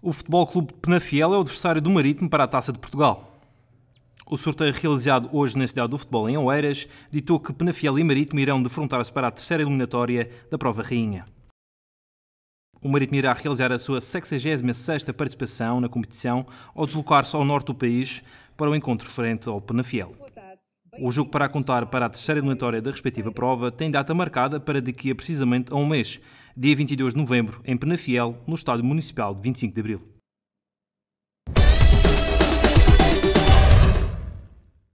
O Futebol Clube de Penafiel é o adversário do Marítimo para a Taça de Portugal. O sorteio é realizado hoje na Cidade do Futebol, em Oeiras, ditou que Penafiel e Marítimo irão defrontar-se para a terceira eliminatória da Prova Rainha. O Marítimo irá realizar a sua 66ª participação na competição ao deslocar-se ao norte do país para o encontro frente ao Penafiel. O jogo para contar para a terceira eliminatória da respectiva prova tem data marcada para daqui a precisamente a um mês, dia 22 de novembro, em Penafiel, no Estádio Municipal de 25 de Abril.